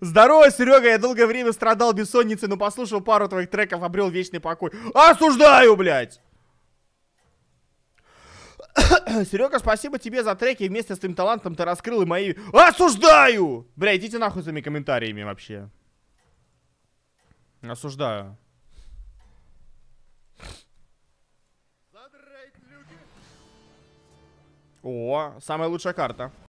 Здорово, Серега, я долгое время страдал бессонницей, но послушал пару твоих треков, обрел вечный покой. Осуждаю, блядь! Серега, спасибо тебе за треки, вместе с твоим талантом ты раскрыл и мои... Осуждаю! Бля, идите нахуй с этими комментариями вообще. Осуждаю. О, самая лучшая карта.